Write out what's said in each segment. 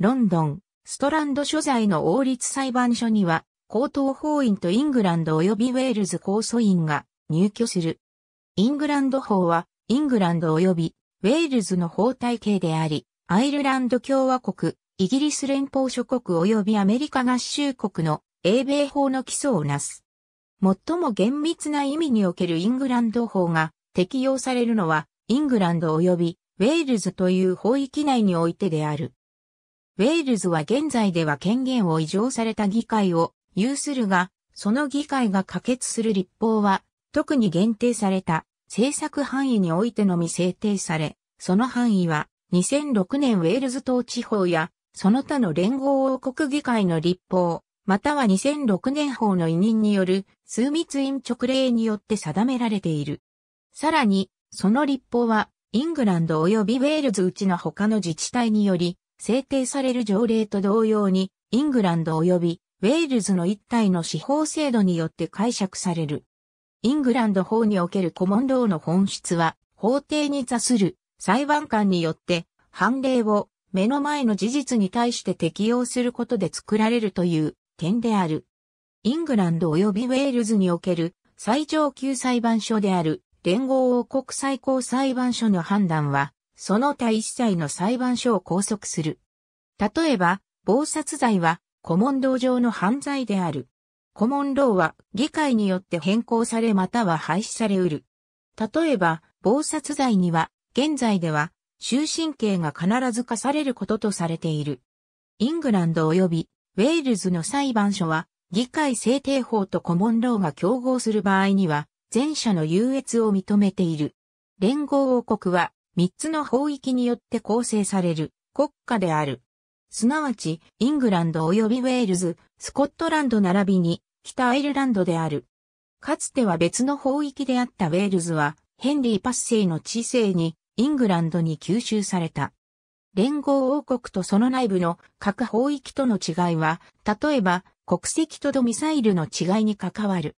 ロンドン、ストランド所在の王立裁判所には、高等法院とイングランド及びウェールズ控訴院が入居する。イングランド法は、イングランド及びウェールズの法体系であり、アイルランド共和国、イギリス連邦諸国及びアメリカ合衆国の英米法の基礎をなす。最も厳密な意味におけるイングランド法が適用されるのは、イングランド及びウェールズという法域内においてである。ウェールズは現在では権限を移譲された議会を有するが、その議会が可決する立法は、特に限定された政策範囲においてのみ制定され、その範囲は2006年ウェールズ島地方やその他の連合王国議会の立法、または2006年法の委任による数密院直令によって定められている。さらに、その立法はイングランド及びウェールズうちの他の自治体により制定される条例と同様に、イングランド及びウェールズの一体の司法制度によって解釈される。イングランド法におけるコモンローの本質は、法廷に座する裁判官によって判例を目の前の事実に対して適用することで作られるという点である。イングランド及びウェールズにおける最上級裁判所である連合王国最高裁判所の判断はその他一切の裁判所を拘束する。例えば、暴殺罪は、古文道上の犯罪である。古文道は、議会によって変更されまたは廃止されうる。例えば、暴殺罪には、現在では、終身刑が必ず課されることとされている。イングランド及び、ウェールズの裁判所は、議会制定法とコモンローが競合する場合には、前者の優越を認めている。連合王国は3つの法域によって構成される国家である。すなわち、イングランド及びウェールズ、スコットランド並びに、北アイルランドである。かつては別の法域であったウェールズは、ヘンリー・パッセイの知性に、イングランドに吸収された。連合王国とその内部の各法域との違いは、例えば、国籍とドミサイルの違いに関わる。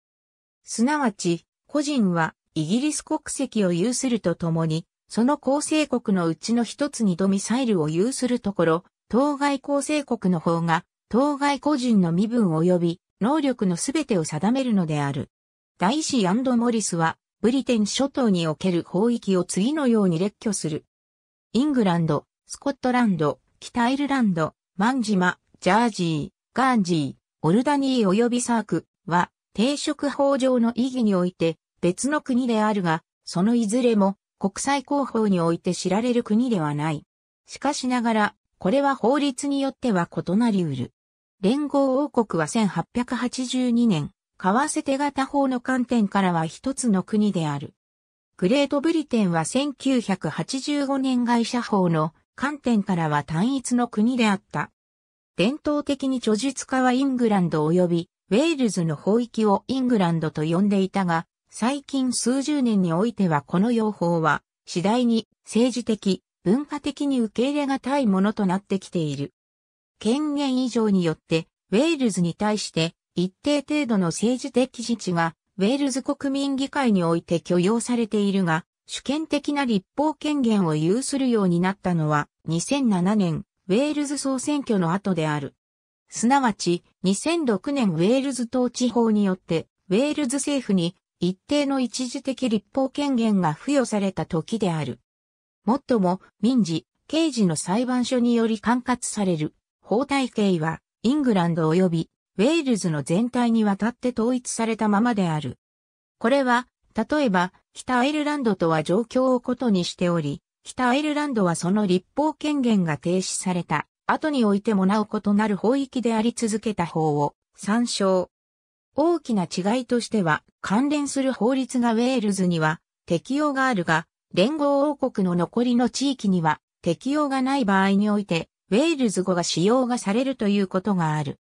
すなわち、個人はイギリス国籍を有するとともに、その構成国のうちの一つにドミサイルを有するところ、当該構成国の方が、当該個人の身分及び、能力のすべてを定めるのである。大使アンド・モリスは、ブリテン諸島における法域を次のように列挙する。イングランド、スコットランド、北アイルランド、マンジマ、ジャージー、ガージー、オルダニー及びサークは、定職法上の意義において別の国であるが、そのいずれも国際広報において知られる国ではない。しかしながら、これは法律によっては異なりうる。連合王国は1882年、為替手形法の観点からは一つの国である。グレートブリテンは1985年外社法の観点からは単一の国であった。伝統的に著述家はイングランド及びウェールズの法域をイングランドと呼んでいたが、最近数十年においてはこの用法は、次第に政治的、文化的に受け入れがたいものとなってきている。権限以上によって、ウェールズに対して一定程度の政治的自治が、ウェールズ国民議会において許容されているが、主権的な立法権限を有するようになったのは2007年ウェールズ総選挙の後である。すなわち2006年ウェールズ統治法によってウェールズ政府に一定の一時的立法権限が付与された時である。もっとも、民事、刑事の裁判所により管轄される法体系は、イングランド及びウェールズの全体にわたって統一されたままである。これは、例えば、北アイルランドとは状況を異にしており、北アイルランドはその立法権限が停止された後においてもなお異なる法域であり続けた法を参照。大きな違いとしては、関連する法律がウェールズには適用があるが、連合王国の残りの地域には適用がない場合において、ウェールズ語が使用がされるということがある。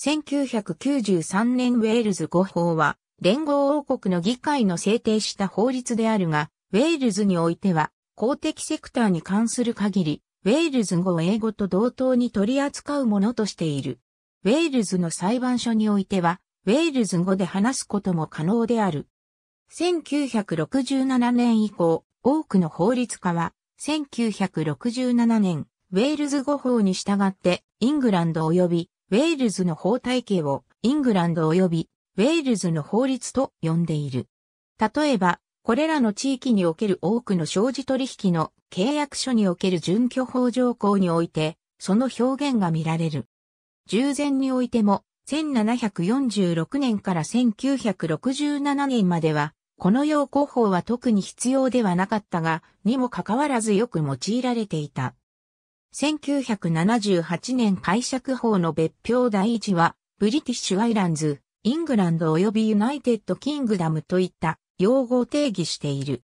1993年ウェールズ語法は、連合王国の議会の制定した法律であるが、ウェールズにおいては、公的セクターに関する限り、ウェールズ語を英語と同等に取り扱うものとしている。ウェールズの裁判所においては、ウェールズ語で話すことも可能である。1967年以降、多くの法律家は、1967年、ウェールズ語法に従って、イングランド及び、ウェールズの法体系を、イングランド及び、ウェールズの法律と呼んでいる。例えば、これらの地域における多くの商事取引の契約書における準拠法条項において、その表現が見られる。従前においても、1746年から1967年までは、この用語法は特に必要ではなかったが、にもかかわらずよく用いられていた。1978年解釈法の別表第一は、ブリティッシュアイランズ、イングランド及びユナイテッドキングダムといった用語を定義している。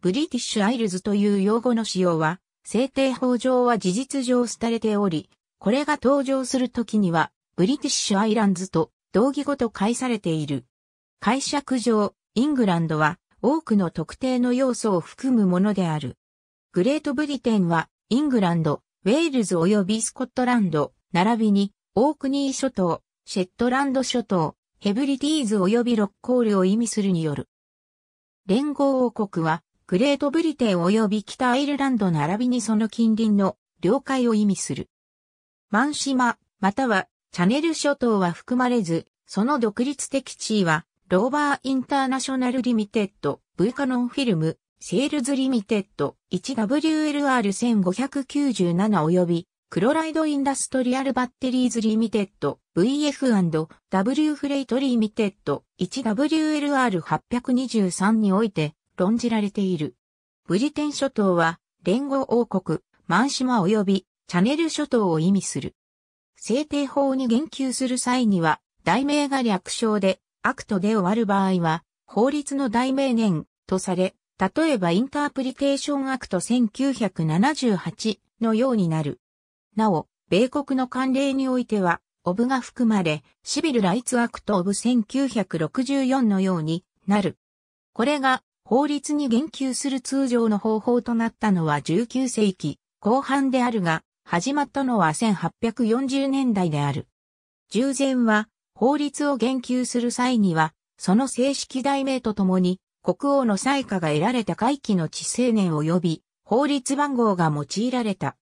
ブリティッシュアイルズという用語の使用は、制定法上は事実上廃れており、これが登場するときにはブリティッシュアイランズと同義語と解されている。解釈上、イングランドは多くの特定の要素を含むものである。グレートブリテンはイングランド、ウェールズ及びスコットランド、並びにオークニー諸島、シェットランド諸島、ヘブリティーズ及びロッコールを意味するによる。連合王国はグレートブリテン及び北アイルランド並びにその近隣の領海を意味する。マンシマ、またはチャネル諸島は含まれず、その独立的地位は、ローバーインターナショナルリミテッド、ブーカノンフィルム、セールズリミテッド、1WLR1597 及び、クロライドインダストリアルバッテリーズリミテッド、VF&W フレイトリミテッド、1WLR823 において、論じられている。ブリテン諸島は、連合王国、マンシマ及び、チャネル諸島を意味する。制定法に言及する際には、題名が略称で、アクトで終わる場合は、法律の題名年とされ、例えばインタープリテーションアクト1978のようになる。なお、米国の慣例においては、オブが含まれ、シビルライツアクトオブ1964のようになる。これが法律に言及する通常の方法となったのは19世紀後半であるが、始まったのは1840年代である。従前は法律を言及する際には、その正式題名とともに、国王の裁下が得られた会期の地青年及び法律番号が用いられた。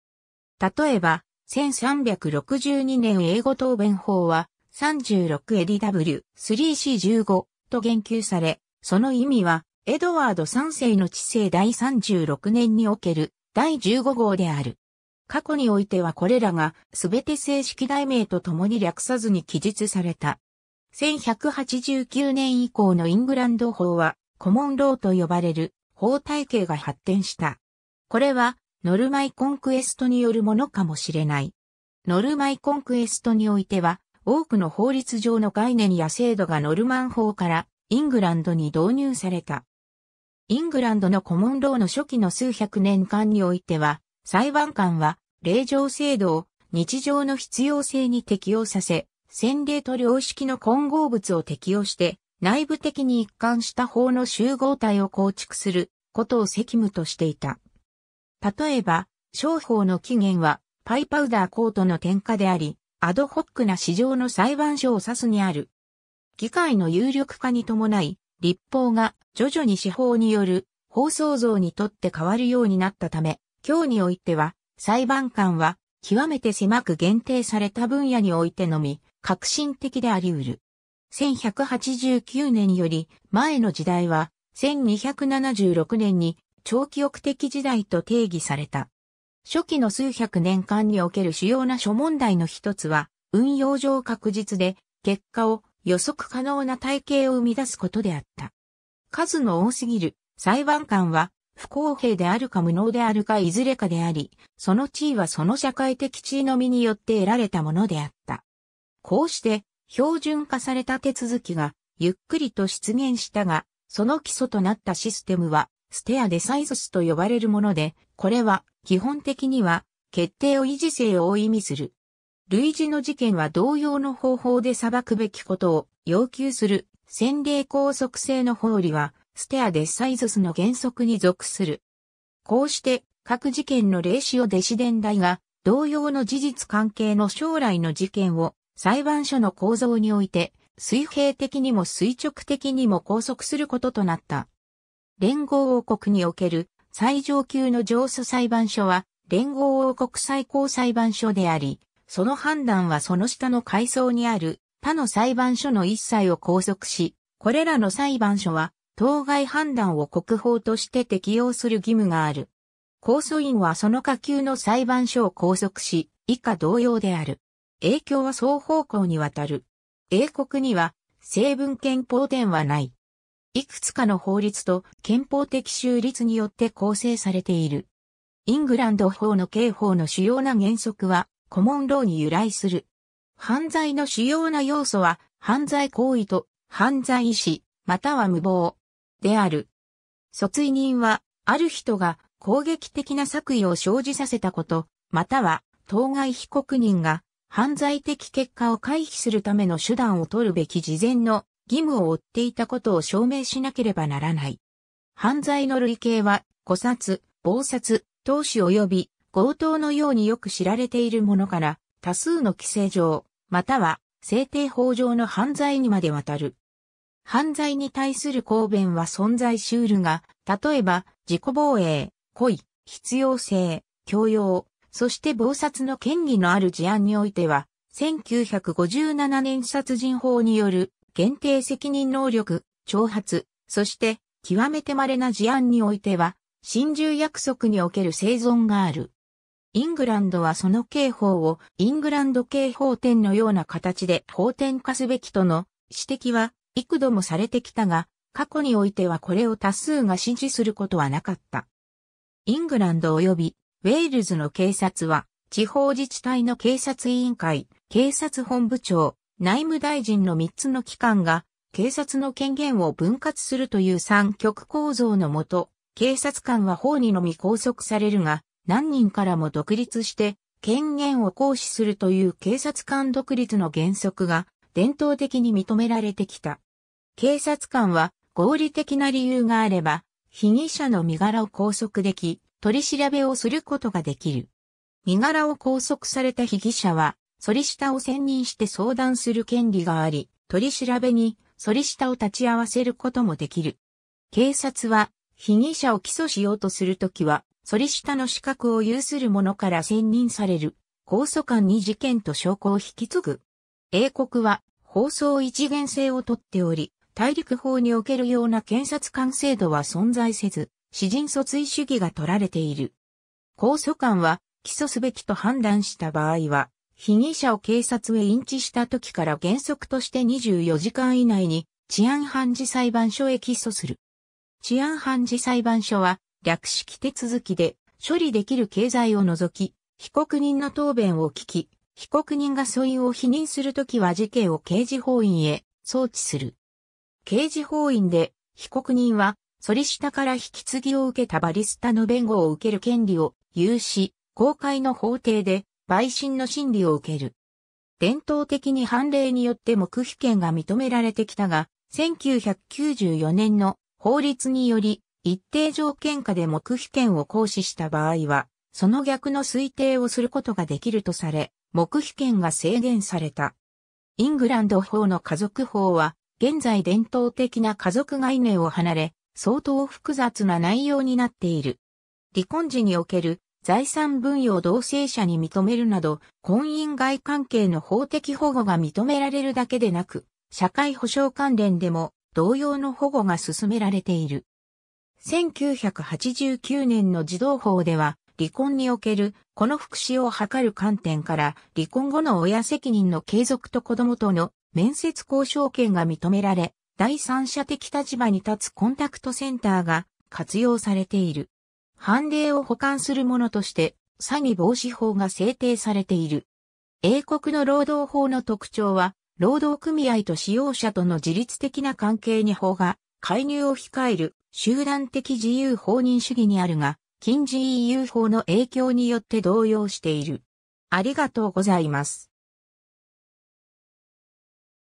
例えば、1362年英語答弁法は 36LW3C15 と言及され、その意味はエドワード3世の知性第36年における第15号である。過去においてはこれらがすべて正式題名とともに略さずに記述された。1189年以降のイングランド法はコモンローと呼ばれる法体系が発展した。これはノルマイコンクエストによるものかもしれない。ノルマイコンクエストにおいては多くの法律上の概念や制度がノルマン法からイングランドに導入された。イングランドのコモンローの初期の数百年間においては、裁判官は、令状制度を日常の必要性に適用させ、先例と良識の混合物を適用して、内部的に一貫した法の集合体を構築することを責務としていた。例えば、商法の起源は、パイパウダーコートの添加であり、アドホックな市場の裁判所を指すにある。議会の有力化に伴い、立法が徐々に司法による法創造にとって変わるようになったため、今日においては、裁判官は、極めて狭く限定された分野においてのみ、革新的であり得る。1189年より前の時代は、1276年に長期憶的時代と定義された。初期の数百年間における主要な諸問題の一つは、運用上確実で、結果を予測可能な体系を生み出すことであった。数の多すぎる裁判官は不公平であるか無能であるかいずれかであり、その地位はその社会的地位のみによって得られたものであった。こうして、標準化された手続きが、ゆっくりと出現したが、その基礎となったシステムは、ステアデサイズスと呼ばれるもので、これは、基本的には、決定を維持性を意味する。類似の事件は同様の方法で裁くべきことを要求する先例拘束性の法理はステアデッサイゾスの原則に属する。こうして、各事件の霊視をデシデン大が、同様の事実関係の将来の事件を、裁判所の構造において、水平的にも垂直的にも拘束することとなった。連合王国における最上級の上訴裁判所は連合王国最高裁判所であり、その判断はその下の階層にある他の裁判所の一切を拘束し、これらの裁判所は当該判断を国法として適用する義務がある。控訴院はその下級の裁判所を拘束し、以下同様である。影響は双方向にわたる。英国には、成文憲法典はない。いくつかの法律と憲法的修律によって構成されている。イングランド法の刑法の主要な原則は、コモンローに由来する。犯罪の主要な要素は、犯罪行為と犯罪意思、または無謀、である。訴追人は、ある人が攻撃的な作為を生じさせたこと、または、当該被告人が犯罪的結果を回避するための手段を取るべき事前の義務を負っていたことを証明しなければならない。犯罪の類型は、誤殺、暴殺、投資及び強盗のようによく知られているものから、多数の規制上、または制定法上の犯罪にまでわたる。犯罪に対する抗弁は存在しうるが、例えば、自己防衛、故意、必要性、教養、そして謀殺の権威のある事案においては、1957年殺人法による限定責任能力、挑発、そして極めて稀な事案においては、心中約束における生存がある。イングランドはその刑法をイングランド刑法典のような形で法典化すべきとの指摘は幾度もされてきたが、過去においてはこれを多数が支持することはなかった。イングランド及びウェールズの警察は、地方自治体の警察委員会、警察本部長、内務大臣の3つの機関が、警察の権限を分割するという三極構造のもと、警察官は法にのみ拘束されるが、何人からも独立して、権限を行使するという警察官独立の原則が、伝統的に認められてきた。警察官は合理的な理由があれば、被疑者の身柄を拘束でき、取り調べをすることができる。身柄を拘束された被疑者は、リり下を選任して相談する権利があり、取り調べにリり下を立ち会わせることもできる。警察は、被疑者を起訴しようとするときは、リり下の資格を有する者から選任される、拘束官に事件と証拠を引き継ぐ。英国は、放送一元性をとっており、大陸法におけるような検察官制度は存在せず、私人訴追主義が取られている。控訴官は起訴すべきと判断した場合は、被疑者を警察へ引致した時から原則として24時間以内に治安判事裁判所へ起訴する。治安判事裁判所は略式手続きで処理できる経済を除き、被告人の答弁を聞き、被告人が訴因を否認するときは事件を刑事法院へ送致する。刑事法院で、被告人は、ソリシタから引き継ぎを受けたバリスタの弁護を受ける権利を有し、公開の法廷で、陪審の審理を受ける。伝統的に判例によって黙秘権が認められてきたが、1994年の法律により、一定条件下で黙秘権を行使した場合は、その逆の推定をすることができるとされ、黙秘権が制限された。イングランド法の家族法は、現在伝統的な家族概念を離れ、相当複雑な内容になっている。離婚時における財産分与を同性者に認めるなど、婚姻外関係の法的保護が認められるだけでなく、社会保障関連でも同様の保護が進められている。1989年の児童法では、離婚におけるこの福祉を図る観点から、離婚後の親責任の継続と子供との面接交渉権が認められ、第三者的立場に立つコンタクトセンターが活用されている。判例を保管するものとして、詐欺防止法が制定されている。英国の労働法の特徴は、労働組合と使用者との自律的な関係に法が介入を控える集団的自由法人主義にあるが、近似 EU 法の影響によって動揺している。ありがとうございます。